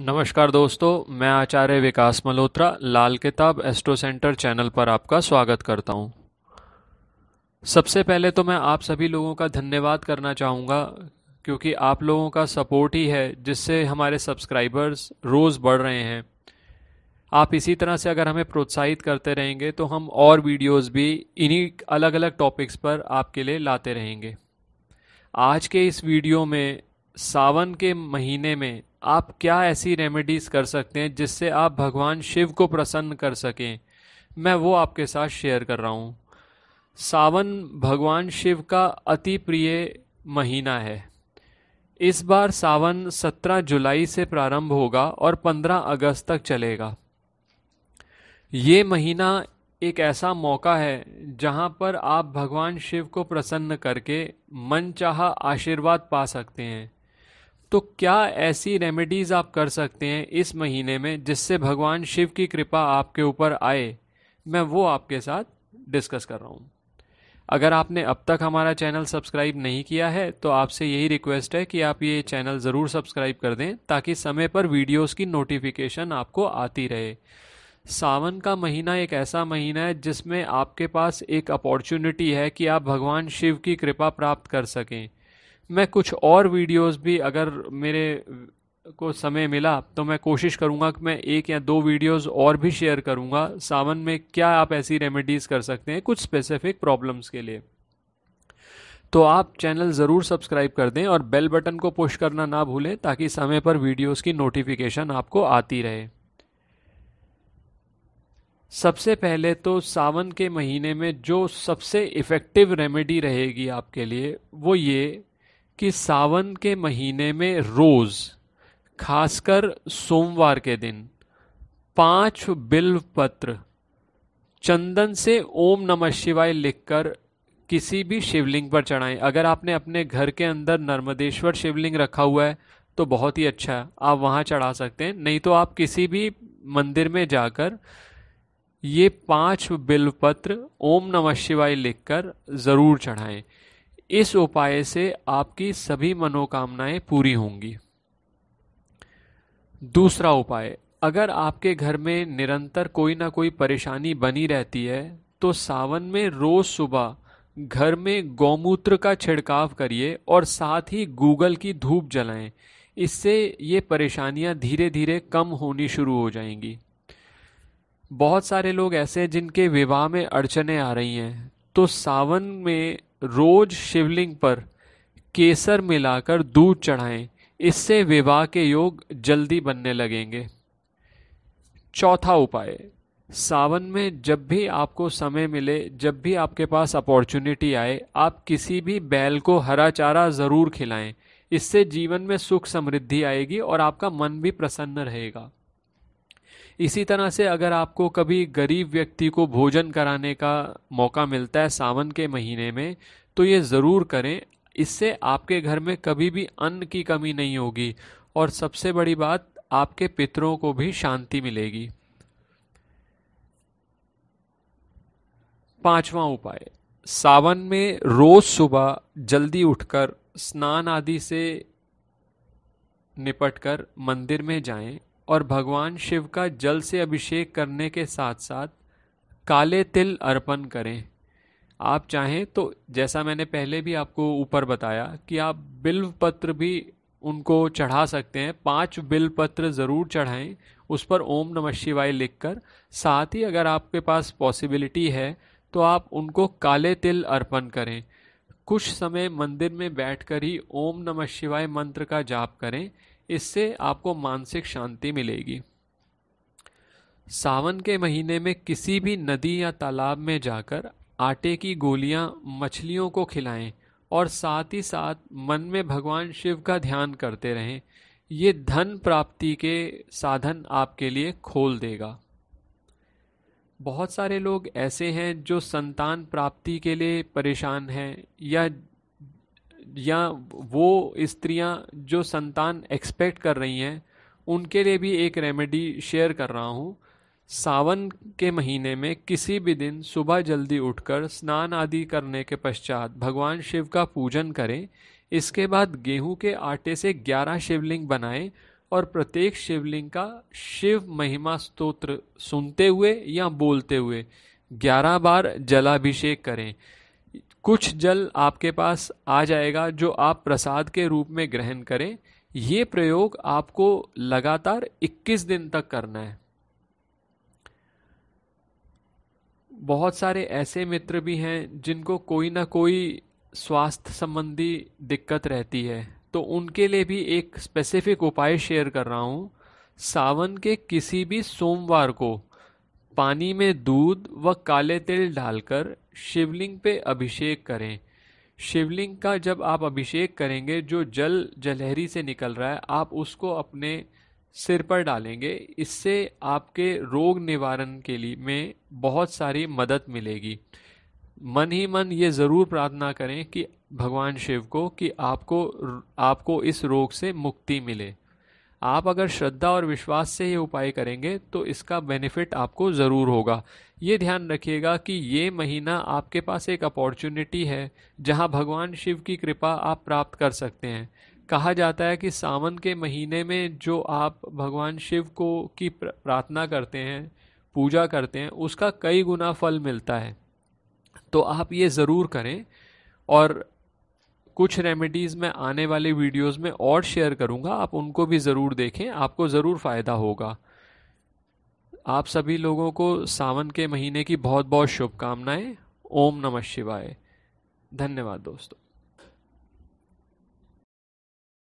नमस्कार दोस्तों मैं आचार्य विकास मल्होत्रा लाल किताब एस्ट्रो सेंटर चैनल पर आपका स्वागत करता हूं। सबसे पहले तो मैं आप सभी लोगों का धन्यवाद करना चाहूँगा क्योंकि आप लोगों का सपोर्ट ही है जिससे हमारे सब्सक्राइबर्स रोज़ बढ़ रहे हैं आप इसी तरह से अगर हमें प्रोत्साहित करते रहेंगे तो हम और वीडियोज़ भी इन्हीं अलग अलग टॉपिक्स पर आपके लिए लाते रहेंगे आज के इस वीडियो में सावन के महीने में आप क्या ऐसी रेमेडीज़ कर सकते हैं जिससे आप भगवान शिव को प्रसन्न कर सकें मैं वो आपके साथ शेयर कर रहा हूँ सावन भगवान शिव का अति प्रिय महीना है इस बार सावन 17 जुलाई से प्रारंभ होगा और 15 अगस्त तक चलेगा ये महीना एक ऐसा मौका है जहाँ पर आप भगवान शिव को प्रसन्न करके मन चाह आशीर्वाद पा सकते हैं तो क्या ऐसी रेमेडीज आप कर सकते हैं इस महीने में जिससे भगवान शिव की कृपा आपके ऊपर आए मैं वो आपके साथ डिस्कस कर रहा हूँ अगर आपने अब तक हमारा चैनल सब्सक्राइब नहीं किया है तो आपसे यही रिक्वेस्ट है कि आप ये चैनल ज़रूर सब्सक्राइब कर दें ताकि समय पर वीडियोस की नोटिफिकेशन आपको आती रहे सावन का महीना एक ऐसा महीना है जिसमें आपके पास एक अपॉर्चुनिटी है कि आप भगवान शिव की कृपा प्राप्त कर सकें मैं कुछ और वीडियोस भी अगर मेरे को समय मिला तो मैं कोशिश करूँगा कि मैं एक या दो वीडियोस और भी शेयर करूँगा सावन में क्या आप ऐसी रेमेडीज़ कर सकते हैं कुछ स्पेसिफिक प्रॉब्लम्स के लिए तो आप चैनल ज़रूर सब्सक्राइब कर दें और बेल बटन को पुश करना ना भूलें ताकि समय पर वीडियोस की नोटिफिकेशन आपको आती रहे सबसे पहले तो सावन के महीने में जो सबसे इफ़ेक्टिव रेमेडी रहेगी आपके लिए वो ये कि सावन के महीने में रोज खासकर सोमवार के दिन पांच बिल्व पत्र चंदन से ओम नमः शिवाय लिखकर किसी भी शिवलिंग पर चढ़ाएं अगर आपने अपने घर के अंदर नर्मदेश्वर शिवलिंग रखा हुआ है तो बहुत ही अच्छा है आप वहाँ चढ़ा सकते हैं नहीं तो आप किसी भी मंदिर में जाकर ये पांच पत्र ओम नमः शिवाय लिखकर ज़रूर चढ़ाएं इस उपाय से आपकी सभी मनोकामनाएं पूरी होंगी दूसरा उपाय अगर आपके घर में निरंतर कोई ना कोई परेशानी बनी रहती है तो सावन में रोज सुबह घर में गौमूत्र का छिड़काव करिए और साथ ही गूगल की धूप जलाएं इससे ये परेशानियां धीरे धीरे कम होनी शुरू हो जाएंगी बहुत सारे लोग ऐसे हैं जिनके विवाह में अड़चने आ रही हैं तो सावन में रोज शिवलिंग पर केसर मिलाकर दूध चढ़ाएं इससे विवाह के योग जल्दी बनने लगेंगे चौथा उपाय सावन में जब भी आपको समय मिले जब भी आपके पास अपॉर्चुनिटी आए आप किसी भी बैल को हरा चारा ज़रूर खिलाएं इससे जीवन में सुख समृद्धि आएगी और आपका मन भी प्रसन्न रहेगा इसी तरह से अगर आपको कभी गरीब व्यक्ति को भोजन कराने का मौका मिलता है सावन के महीने में तो ये ज़रूर करें इससे आपके घर में कभी भी अन्न की कमी नहीं होगी और सबसे बड़ी बात आपके पितरों को भी शांति मिलेगी पांचवा उपाय सावन में रोज सुबह जल्दी उठकर स्नान आदि से निपटकर मंदिर में जाएं और भगवान शिव का जल से अभिषेक करने के साथ साथ काले तिल अर्पण करें आप चाहें तो जैसा मैंने पहले भी आपको ऊपर बताया कि आप बिल्व पत्र भी उनको चढ़ा सकते हैं पांच बिल पत्र ज़रूर चढ़ाएं उस पर ओम नमः शिवाय लिखकर साथ ही अगर आपके पास पॉसिबिलिटी है तो आप उनको काले तिल अर्पण करें कुछ समय मंदिर में बैठकर ही ओम नमः शिवाय मंत्र का जाप करें इससे आपको मानसिक शांति मिलेगी सावन के महीने में किसी भी नदी या तालाब में जाकर आटे की गोलियां मछलियों को खिलाएं और साथ ही साथ मन में भगवान शिव का ध्यान करते रहें ये धन प्राप्ति के साधन आपके लिए खोल देगा बहुत सारे लोग ऐसे हैं जो संतान प्राप्ति के लिए परेशान हैं या या वो स्त्रियां जो संतान एक्सपेक्ट कर रही हैं उनके लिए भी एक रेमेडी शेयर कर रहा हूँ सावन के महीने में किसी भी दिन सुबह जल्दी उठकर स्नान आदि करने के पश्चात भगवान शिव का पूजन करें इसके बाद गेहूं के आटे से ग्यारह शिवलिंग बनाएं और प्रत्येक शिवलिंग का शिव महिमा स्तोत्र सुनते हुए या बोलते हुए ग्यारह बार जलाभिषेक करें कुछ जल आपके पास आ जाएगा जो आप प्रसाद के रूप में ग्रहण करें ये प्रयोग आपको लगातार 21 दिन तक करना है बहुत सारे ऐसे मित्र भी हैं जिनको कोई ना कोई स्वास्थ्य संबंधी दिक्कत रहती है तो उनके लिए भी एक स्पेसिफिक उपाय शेयर कर रहा हूँ सावन के किसी भी सोमवार को पानी में दूध व काले तिल डालकर शिवलिंग पे अभिषेक करें शिवलिंग का जब आप अभिषेक करेंगे जो जल जलहरी से निकल रहा है आप उसको अपने सिर पर डालेंगे इससे आपके रोग निवारण के लिए में बहुत सारी मदद मिलेगी मन ही मन ये ज़रूर प्रार्थना करें कि भगवान शिव को कि आपको आपको इस रोग से मुक्ति मिले आप अगर श्रद्धा और विश्वास से ये उपाय करेंगे तो इसका बेनिफिट आपको ज़रूर होगा ये ध्यान रखिएगा कि ये महीना आपके पास एक अपॉर्चुनिटी है जहाँ भगवान शिव की कृपा आप प्राप्त कर सकते हैं कहा जाता है कि सावन के महीने में जो आप भगवान शिव को की प्रार्थना करते हैं पूजा करते हैं उसका कई गुना फल मिलता है तो आप ये ज़रूर करें और कुछ रेमेडीज़ मैं आने वाले वीडियोस में और शेयर करूँगा आप उनको भी ज़रूर देखें आपको ज़रूर फ़ायदा होगा आप सभी लोगों को सावन के महीने की बहुत बहुत शुभकामनाएं ओम नमः शिवाय धन्यवाद दोस्तों